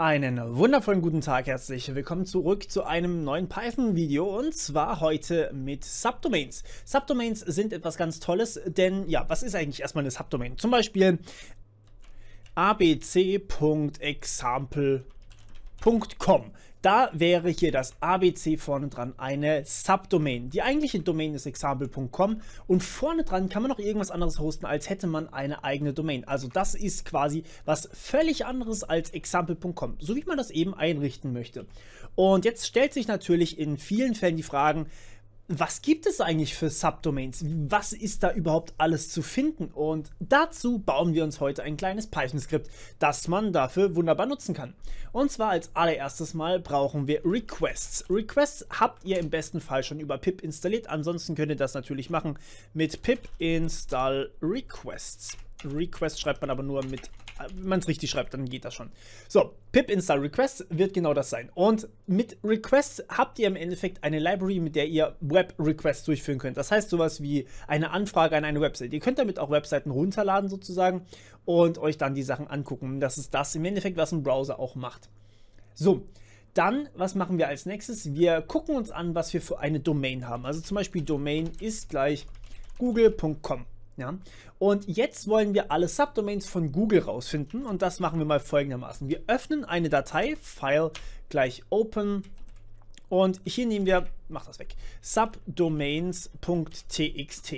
Einen wundervollen guten Tag, herzlich willkommen zurück zu einem neuen Python-Video und zwar heute mit Subdomains. Subdomains sind etwas ganz Tolles, denn ja, was ist eigentlich erstmal eine Subdomain? Zum Beispiel abc.example.com. Da wäre hier das ABC vorne dran eine Subdomain. Die eigentliche Domain ist example.com und vorne dran kann man noch irgendwas anderes hosten, als hätte man eine eigene Domain. Also das ist quasi was völlig anderes als example.com, so wie man das eben einrichten möchte. Und jetzt stellt sich natürlich in vielen Fällen die Frage, was gibt es eigentlich für Subdomains? Was ist da überhaupt alles zu finden? Und dazu bauen wir uns heute ein kleines Python-Skript, das man dafür wunderbar nutzen kann. Und zwar als allererstes Mal brauchen wir Requests. Requests habt ihr im besten Fall schon über pip installiert. Ansonsten könnt ihr das natürlich machen mit pip install requests. Request schreibt man aber nur mit wenn man es richtig schreibt, dann geht das schon. So, pip install requests wird genau das sein. Und mit Requests habt ihr im Endeffekt eine Library, mit der ihr Web-Requests durchführen könnt. Das heißt sowas wie eine Anfrage an eine Website. Ihr könnt damit auch Webseiten runterladen sozusagen und euch dann die Sachen angucken. Das ist das im Endeffekt, was ein Browser auch macht. So, dann, was machen wir als nächstes? Wir gucken uns an, was wir für eine Domain haben. Also zum Beispiel Domain ist gleich google.com. Ja? Und jetzt wollen wir alle Subdomains von Google rausfinden und das machen wir mal folgendermaßen. Wir öffnen eine Datei, File gleich Open und hier nehmen wir, mach das weg, subdomains.txt.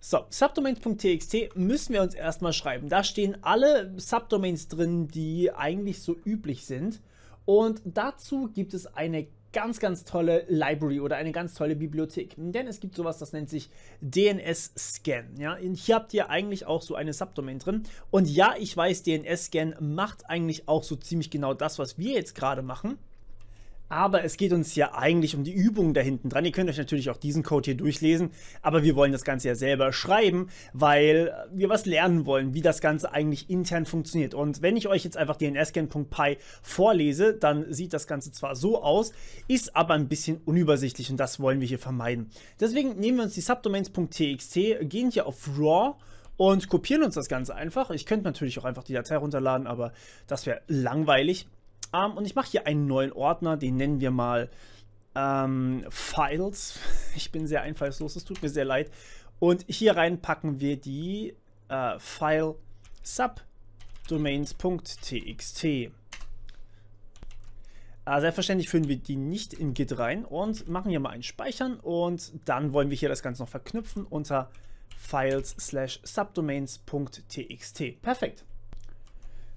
So, subdomains.txt müssen wir uns erstmal schreiben. Da stehen alle Subdomains drin, die eigentlich so üblich sind. Und dazu gibt es eine ganz, ganz tolle Library oder eine ganz tolle Bibliothek. Denn es gibt sowas, das nennt sich DNS-Scan. Ja? hier habt ihr eigentlich auch so eine Subdomain drin. Und ja, ich weiß, DNS-Scan macht eigentlich auch so ziemlich genau das, was wir jetzt gerade machen. Aber es geht uns ja eigentlich um die Übungen da hinten dran. Ihr könnt euch natürlich auch diesen Code hier durchlesen, aber wir wollen das Ganze ja selber schreiben, weil wir was lernen wollen, wie das Ganze eigentlich intern funktioniert. Und wenn ich euch jetzt einfach dnscan.py vorlese, dann sieht das Ganze zwar so aus, ist aber ein bisschen unübersichtlich und das wollen wir hier vermeiden. Deswegen nehmen wir uns die Subdomains.txt, gehen hier auf raw und kopieren uns das Ganze einfach. Ich könnte natürlich auch einfach die Datei runterladen, aber das wäre langweilig. Ähm, und ich mache hier einen neuen Ordner, den nennen wir mal ähm, Files. Ich bin sehr einfallslos, es tut mir sehr leid. Und hier reinpacken wir die äh, File subdomains.txt. Äh, selbstverständlich führen wir die nicht in Git rein und machen hier mal ein Speichern und dann wollen wir hier das Ganze noch verknüpfen unter files subdomains.txt. Perfekt.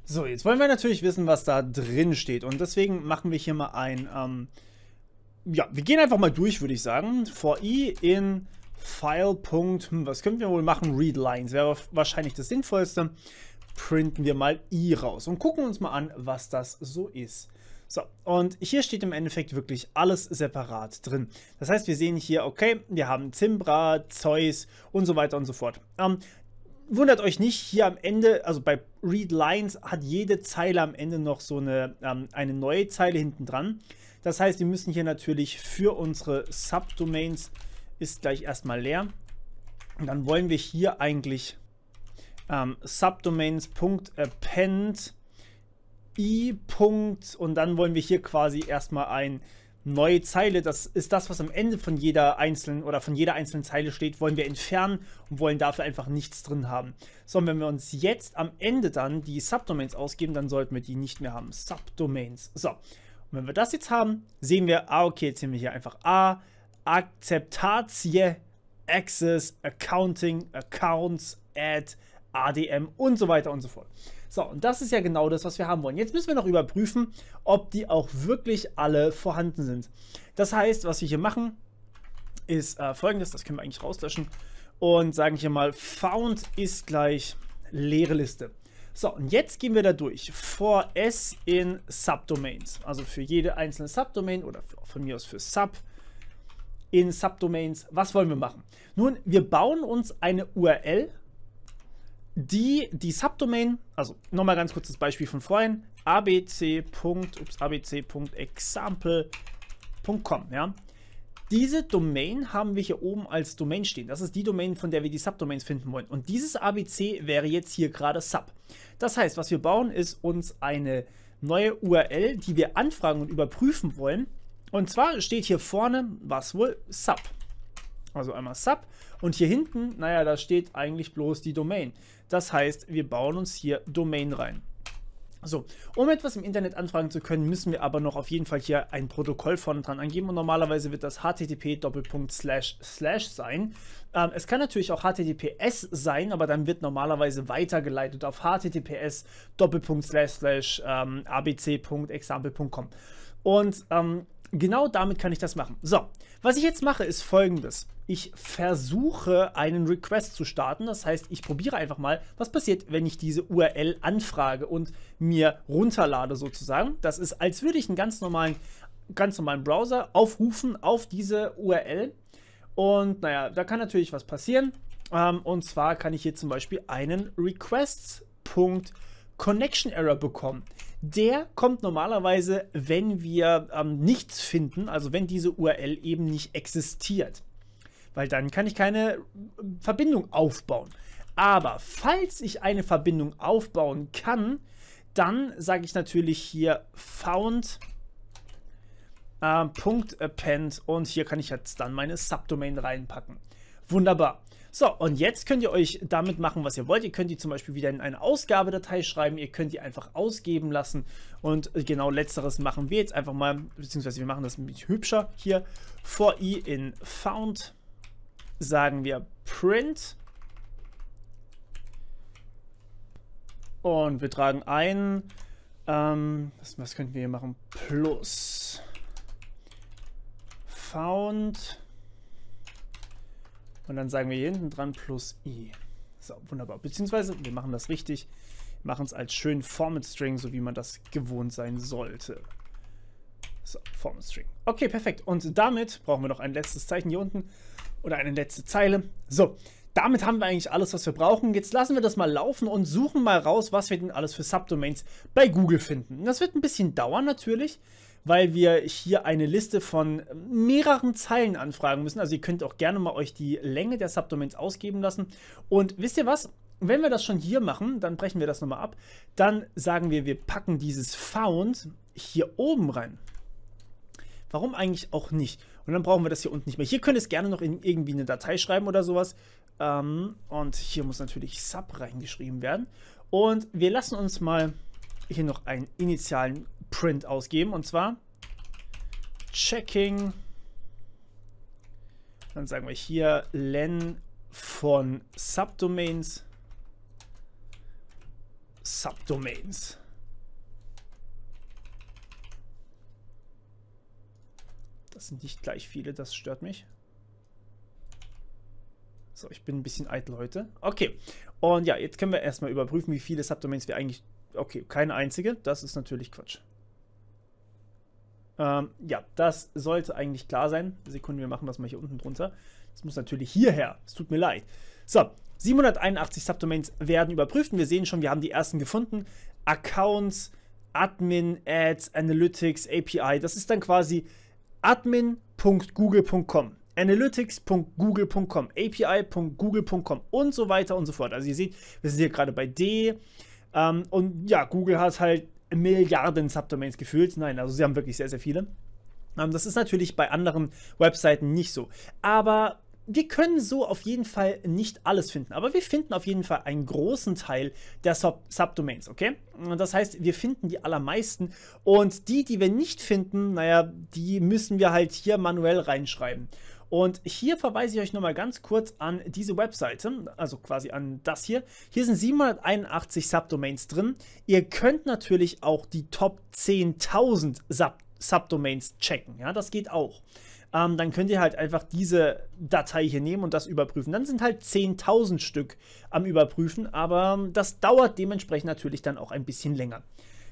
So, jetzt wollen wir natürlich wissen, was da drin steht. Und deswegen machen wir hier mal ein, ähm, ja, wir gehen einfach mal durch, würde ich sagen. For i in File. Hm, was könnten wir wohl machen? Read Lines wäre wahrscheinlich das Sinnvollste. Printen wir mal i raus und gucken uns mal an, was das so ist. So, und hier steht im Endeffekt wirklich alles separat drin. Das heißt, wir sehen hier, okay, wir haben Zimbra, Zeus und so weiter und so fort. Ähm, wundert euch nicht, hier am Ende, also bei Read Lines hat jede Zeile am Ende noch so eine, ähm, eine neue Zeile hinten dran. Das heißt, wir müssen hier natürlich für unsere Subdomains ist gleich erstmal leer. Und dann wollen wir hier eigentlich ähm, Subdomains.append i. Und dann wollen wir hier quasi erstmal ein neue Zeile, das ist das, was am Ende von jeder einzelnen oder von jeder einzelnen Zeile steht, wollen wir entfernen und wollen dafür einfach nichts drin haben. So, und wenn wir uns jetzt am Ende dann die Subdomains ausgeben, dann sollten wir die nicht mehr haben. Subdomains. So, und wenn wir das jetzt haben, sehen wir, ah, okay, jetzt sehen wir hier einfach A, Akzeptatie, Access, Accounting, Accounts, Add, ADM und so weiter und so fort. So, und das ist ja genau das, was wir haben wollen. Jetzt müssen wir noch überprüfen, ob die auch wirklich alle vorhanden sind. Das heißt, was wir hier machen, ist äh, folgendes, das können wir eigentlich rauslöschen und sagen hier mal, found ist gleich leere Liste. So, und jetzt gehen wir da durch. For s in Subdomains. Also für jede einzelne Subdomain oder für, von mir aus für Sub in Subdomains. Was wollen wir machen? Nun, wir bauen uns eine URL die die Subdomain, also nochmal ganz kurz das Beispiel von vorhin, abc.example.com, ja. Diese Domain haben wir hier oben als Domain stehen. Das ist die Domain, von der wir die Subdomains finden wollen. Und dieses ABC wäre jetzt hier gerade Sub. Das heißt, was wir bauen, ist uns eine neue URL, die wir anfragen und überprüfen wollen. Und zwar steht hier vorne, was wohl Sub. Also einmal Sub. Und hier hinten, naja, da steht eigentlich bloß die Domain. Das heißt, wir bauen uns hier Domain rein. So, um etwas im Internet anfragen zu können, müssen wir aber noch auf jeden Fall hier ein Protokoll vorne dran angeben und normalerweise wird das http sein. Ähm, es kann natürlich auch https sein, aber dann wird normalerweise weitergeleitet auf https abc.example.com. Ähm, und ähm, genau damit kann ich das machen. So, was ich jetzt mache, ist folgendes. Ich versuche, einen Request zu starten. Das heißt, ich probiere einfach mal, was passiert, wenn ich diese URL anfrage und mir runterlade sozusagen. Das ist, als würde ich einen ganz normalen, ganz normalen Browser aufrufen auf diese URL. Und naja, da kann natürlich was passieren. Ähm, und zwar kann ich hier zum Beispiel einen Requests.connection Error bekommen. Der kommt normalerweise, wenn wir ähm, nichts finden, also wenn diese URL eben nicht existiert. Weil dann kann ich keine ähm, Verbindung aufbauen. Aber falls ich eine Verbindung aufbauen kann, dann sage ich natürlich hier found äh, append und hier kann ich jetzt dann meine Subdomain reinpacken. Wunderbar. So, und jetzt könnt ihr euch damit machen, was ihr wollt. Ihr könnt die zum Beispiel wieder in eine Ausgabedatei schreiben, ihr könnt die einfach ausgeben lassen und genau letzteres machen wir jetzt einfach mal, beziehungsweise wir machen das ein bisschen hübscher hier. For i e in found sagen wir print und wir tragen ein, ähm, was, was könnten wir hier machen, plus found und dann sagen wir hier hinten dran plus i. So, wunderbar. Beziehungsweise, wir machen das richtig, machen es als schönen Format String, so wie man das gewohnt sein sollte. So, Format String. Okay, perfekt. Und damit brauchen wir noch ein letztes Zeichen hier unten oder eine letzte Zeile. So, damit haben wir eigentlich alles, was wir brauchen. Jetzt lassen wir das mal laufen und suchen mal raus, was wir denn alles für Subdomains bei Google finden. Das wird ein bisschen dauern natürlich weil wir hier eine Liste von mehreren Zeilen anfragen müssen. Also ihr könnt auch gerne mal euch die Länge der Subdomains ausgeben lassen. Und wisst ihr was? Wenn wir das schon hier machen, dann brechen wir das nochmal ab. Dann sagen wir, wir packen dieses Found hier oben rein. Warum eigentlich auch nicht? Und dann brauchen wir das hier unten nicht mehr. Hier könnt ihr es gerne noch in irgendwie eine Datei schreiben oder sowas. Ähm, und hier muss natürlich Sub reingeschrieben werden. Und wir lassen uns mal hier noch einen initialen Print ausgeben. Und zwar Checking. Dann sagen wir hier len von Subdomains. Subdomains. Das sind nicht gleich viele, das stört mich. So, ich bin ein bisschen eitel heute. Okay, und ja, jetzt können wir erstmal überprüfen, wie viele Subdomains wir eigentlich... Okay, keine einzige, das ist natürlich Quatsch. Ähm, ja, das sollte eigentlich klar sein. Sekunde, wir machen das mal hier unten drunter. Das muss natürlich hierher. Es tut mir leid. So, 781 Subdomains werden überprüft. Und wir sehen schon, wir haben die ersten gefunden. Accounts, Admin, Ads, Analytics, API. Das ist dann quasi admin.google.com, analytics.google.com, API.google.com und so weiter und so fort. Also ihr seht, wir sind hier gerade bei D. Ähm, und ja, Google hat halt Milliarden Subdomains gefühlt. Nein, also sie haben wirklich sehr, sehr viele. Ähm, das ist natürlich bei anderen Webseiten nicht so. Aber wir können so auf jeden Fall nicht alles finden, aber wir finden auf jeden Fall einen großen Teil der Sub Subdomains, okay? Das heißt, wir finden die allermeisten und die, die wir nicht finden, naja, die müssen wir halt hier manuell reinschreiben. Und hier verweise ich euch nochmal ganz kurz an diese Webseite, also quasi an das hier. Hier sind 781 Subdomains drin. Ihr könnt natürlich auch die Top 10.000 Sub Subdomains checken. Ja, das geht auch. Ähm, dann könnt ihr halt einfach diese Datei hier nehmen und das überprüfen. Dann sind halt 10.000 Stück am Überprüfen, aber ähm, das dauert dementsprechend natürlich dann auch ein bisschen länger.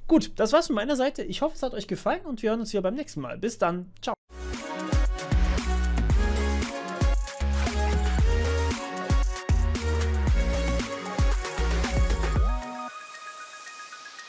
Gut, das war's von meiner Seite. Ich hoffe, es hat euch gefallen und wir hören uns wieder beim nächsten Mal. Bis dann. Ciao.